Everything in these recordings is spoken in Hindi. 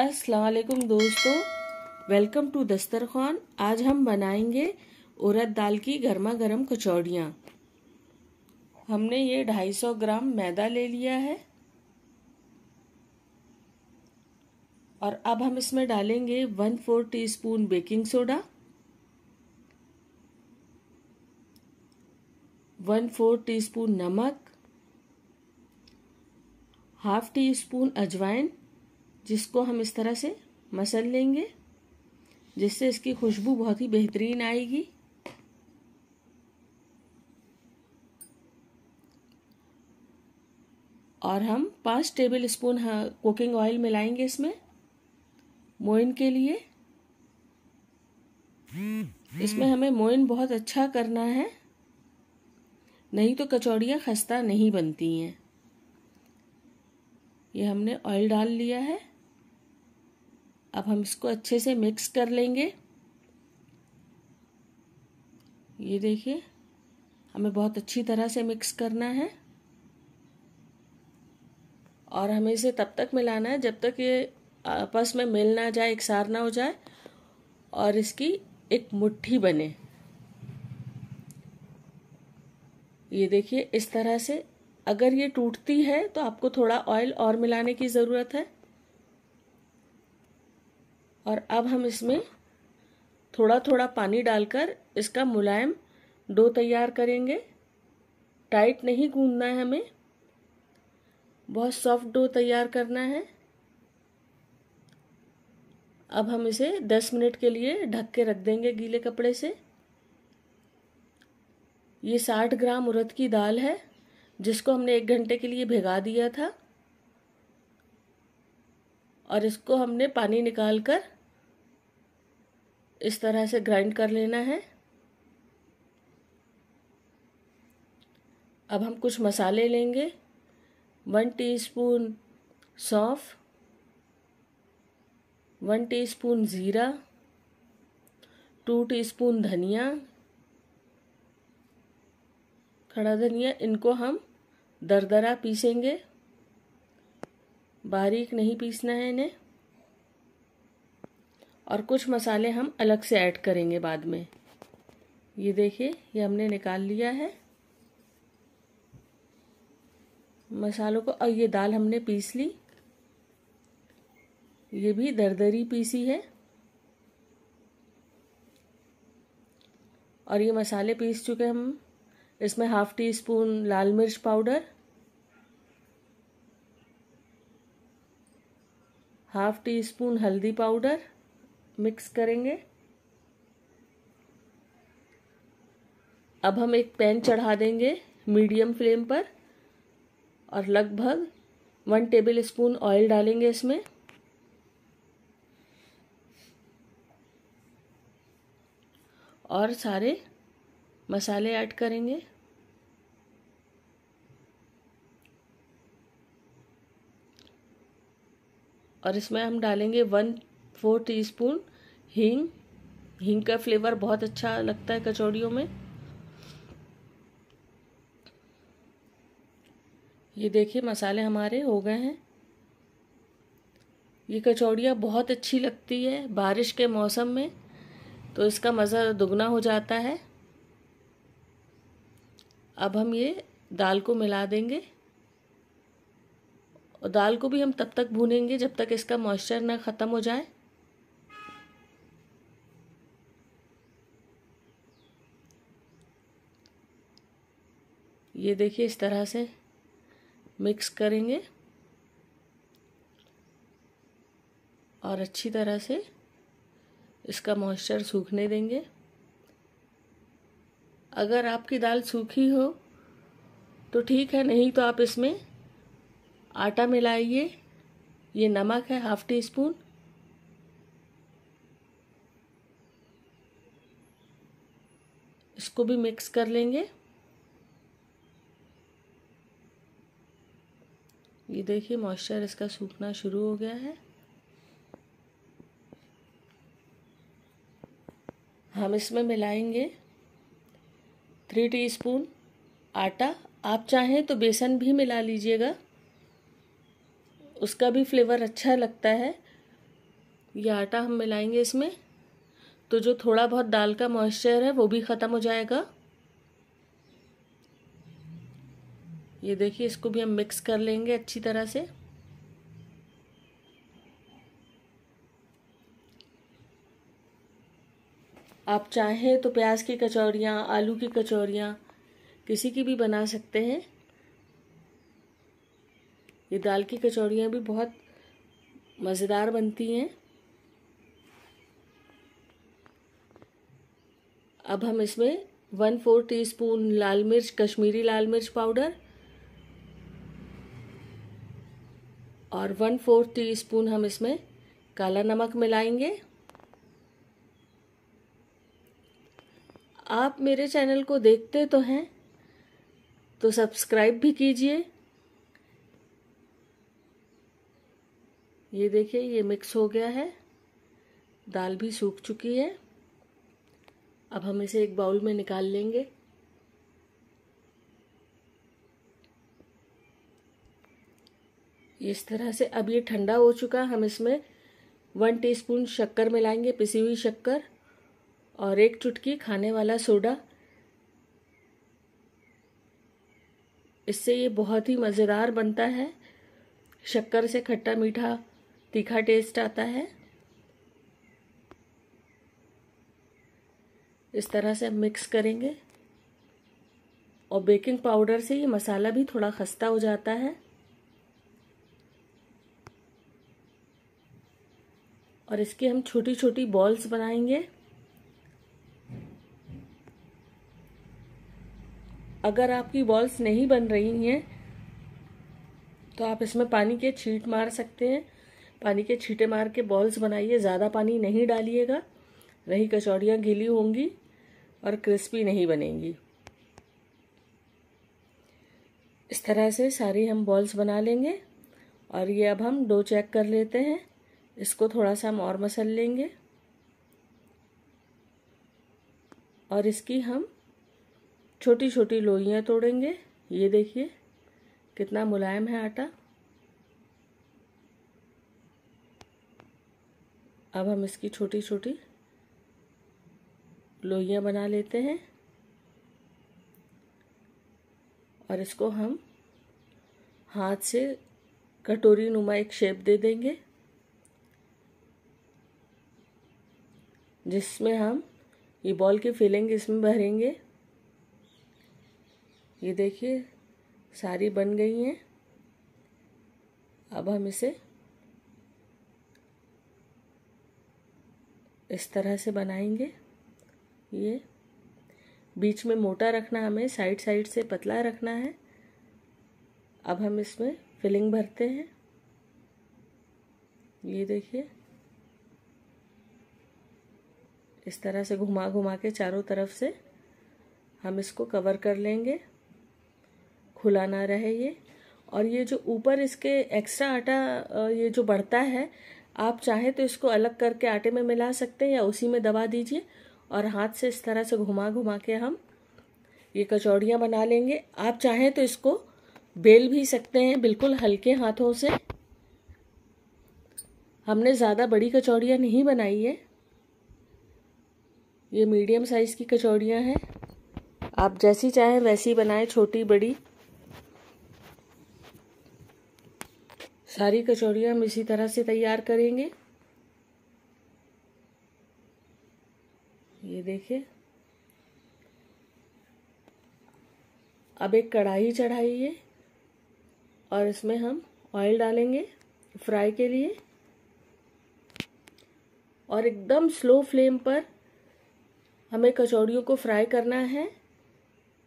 असलकुम दोस्तों वेलकम टू दस्तरखान आज हम बनाएंगे उड़द दाल की गर्मा गर्म कचौड़ियाँ हमने ये 250 ग्राम मैदा ले लिया है और अब हम इसमें डालेंगे one four teaspoon baking soda one four teaspoon नमक हाफ टी स्पून अजवाइन जिसको हम इस तरह से मसल लेंगे जिससे इसकी खुशबू बहुत ही बेहतरीन आएगी और हम पाँच टेबल स्पून कुकिंग ऑयल मिलाएंगे इसमें मोइन के लिए इसमें हमें मोइन बहुत अच्छा करना है नहीं तो कचौड़ियाँ खस्ता नहीं बनती हैं ये हमने ऑयल डाल लिया है अब हम इसको अच्छे से मिक्स कर लेंगे ये देखिए हमें बहुत अच्छी तरह से मिक्स करना है और हमें इसे तब तक मिलाना है जब तक ये आपस में मिल ना जाए सार ना हो जाए और इसकी एक मुट्ठी बने ये देखिए इस तरह से अगर ये टूटती है तो आपको थोड़ा ऑयल और मिलाने की ज़रूरत है और अब हम इसमें थोड़ा थोड़ा पानी डालकर इसका मुलायम डो तैयार करेंगे टाइट नहीं गूंदना है हमें बहुत सॉफ्ट डो तैयार करना है अब हम इसे 10 मिनट के लिए ढक के रख देंगे गीले कपड़े से ये 60 ग्राम उड़द की दाल है जिसको हमने एक घंटे के लिए भिगा दिया था और इसको हमने पानी निकाल कर इस तरह से ग्राइंड कर लेना है अब हम कुछ मसाले लेंगे वन टीस्पून सौंफ वन टीस्पून ज़ीरा टू टीस्पून धनिया खड़ा धनिया इनको हम दरदरा पीसेंगे बारीक नहीं पीसना है इन्हें और कुछ मसाले हम अलग से ऐड करेंगे बाद में ये देखिए ये हमने निकाल लिया है मसालों को और ये दाल हमने पीस ली ये भी दरदरी पीसी है और ये मसाले पीस चुके हम इसमें हाफ टी स्पून लाल मिर्च पाउडर हाफ टी स्पून हल्दी पाउडर मिक्स करेंगे अब हम एक पैन चढ़ा देंगे मीडियम फ्लेम पर और लगभग वन टेबल स्पून ऑयल डालेंगे इसमें और सारे मसाले ऐड करेंगे और इसमें हम डालेंगे वन फोर टीस्पून हींग हींग का फ्लेवर बहुत अच्छा लगता है कचौड़ियों में ये देखिए मसाले हमारे हो गए हैं ये कचौड़ियाँ बहुत अच्छी लगती है बारिश के मौसम में तो इसका मज़ा दुगना हो जाता है अब हम ये दाल को मिला देंगे और दाल को भी हम तब तक भूनेंगे जब तक इसका मॉइस्चर ना ख़त्म हो जाए ये देखिए इस तरह से मिक्स करेंगे और अच्छी तरह से इसका मॉइस्चर सूखने देंगे अगर आपकी दाल सूखी हो तो ठीक है नहीं तो आप इसमें आटा मिलाइए ये नमक है हाफ टी स्पून इसको भी मिक्स कर लेंगे ये देखिए मॉइस्चर इसका सूखना शुरू हो गया है हम इसमें मिलाएंगे थ्री टीस्पून आटा आप चाहें तो बेसन भी मिला लीजिएगा उसका भी फ्लेवर अच्छा लगता है ये आटा हम मिलाएंगे इसमें तो जो थोड़ा बहुत दाल का मॉइस्चर है वो भी ख़त्म हो जाएगा ये देखिए इसको भी हम मिक्स कर लेंगे अच्छी तरह से आप चाहें तो प्याज की कचौड़ियाँ आलू की कचौड़ियाँ किसी की भी बना सकते हैं ये दाल की कचौड़ियाँ भी बहुत मज़ेदार बनती हैं अब हम इसमें वन फोर टीस्पून लाल मिर्च कश्मीरी लाल मिर्च पाउडर और वन फोर्थ टी स्पून हम इसमें काला नमक मिलाएंगे आप मेरे चैनल को देखते तो हैं तो सब्सक्राइब भी कीजिए ये देखिए ये मिक्स हो गया है दाल भी सूख चुकी है अब हम इसे एक बाउल में निकाल लेंगे इस तरह से अब ये ठंडा हो चुका हम इसमें वन टीस्पून शक्कर मिलाएंगे पिसी हुई शक्कर और एक चुटकी खाने वाला सोडा इससे ये बहुत ही मज़ेदार बनता है शक्कर से खट्टा मीठा तीखा टेस्ट आता है इस तरह से मिक्स करेंगे और बेकिंग पाउडर से ये मसाला भी थोड़ा खस्ता हो जाता है और इसकी हम छोटी छोटी बॉल्स बनाएंगे अगर आपकी बॉल्स नहीं बन रही हैं तो आप इसमें पानी के छीट मार सकते हैं पानी के छीटे मार के बॉल्स बनाइए ज़्यादा पानी नहीं डालिएगा नहीं कचौड़ियाँ गीली होंगी और क्रिस्पी नहीं बनेंगी इस तरह से सारी हम बॉल्स बना लेंगे और ये अब हम डो चेक कर लेते हैं इसको थोड़ा सा हम और मसल लेंगे और इसकी हम छोटी छोटी लोइयाँ तोड़ेंगे ये देखिए कितना मुलायम है आटा अब हम इसकी छोटी छोटी लोइयाँ बना लेते हैं और इसको हम हाथ से कटोरी नुमा एक शेप दे देंगे जिसमें हम ये बॉल की फिलिंग इसमें भरेंगे ये देखिए सारी बन गई हैं अब हम इसे इस तरह से बनाएंगे ये बीच में मोटा रखना हमें साइड साइड से पतला रखना है अब हम इसमें फिलिंग भरते हैं ये देखिए इस तरह से घुमा घुमा के चारों तरफ से हम इसको कवर कर लेंगे खुला ना रहे ये और ये जो ऊपर इसके एक्स्ट्रा आटा ये जो बढ़ता है आप चाहे तो इसको अलग करके आटे में मिला सकते हैं या उसी में दबा दीजिए और हाथ से इस तरह से घुमा घुमा के हम ये कचौड़ियाँ बना लेंगे आप चाहें तो इसको बेल भी सकते हैं बिल्कुल हल्के हाथों से हमने ज़्यादा बड़ी कचौड़ियाँ नहीं बनाई है ये मीडियम साइज़ की कचौड़ियाँ हैं आप जैसी चाहें वैसी बनाएं छोटी बड़ी सारी कचौड़ियाँ हम इसी तरह से तैयार करेंगे ये देखिए अब एक कढ़ाई चढ़ाइए और इसमें हम ऑयल डालेंगे फ्राई के लिए और एकदम स्लो फ्लेम पर हमें कचौड़ियों को फ्राई करना है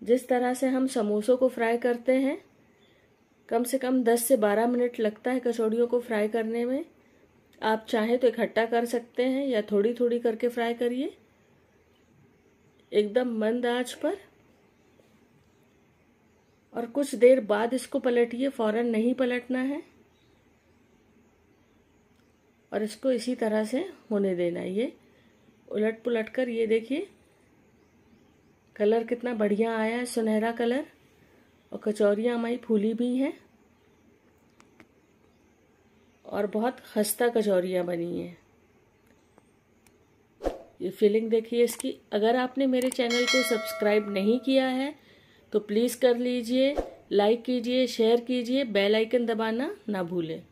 जिस तरह से हम समोसों को फ्राई करते हैं कम से कम 10 से 12 मिनट लगता है कचौड़ियों को फ्राई करने में आप चाहें तो इकट्ठा कर सकते हैं या थोड़ी थोड़ी करके फ्राई करिए एकदम मंद आंच पर और कुछ देर बाद इसको पलटिए फौरन नहीं पलटना है और इसको इसी तरह से होने देना है ये उलट पुलट कर ये देखिए कलर कितना बढ़िया आया है सुनहरा कलर और कचौरियाँ हमारी फूली भी हैं और बहुत खस्ता कचौरियाँ बनी हैं ये फीलिंग देखिए इसकी अगर आपने मेरे चैनल को सब्सक्राइब नहीं किया है तो प्लीज़ कर लीजिए लाइक कीजिए शेयर कीजिए बेल आइकन दबाना ना भूलें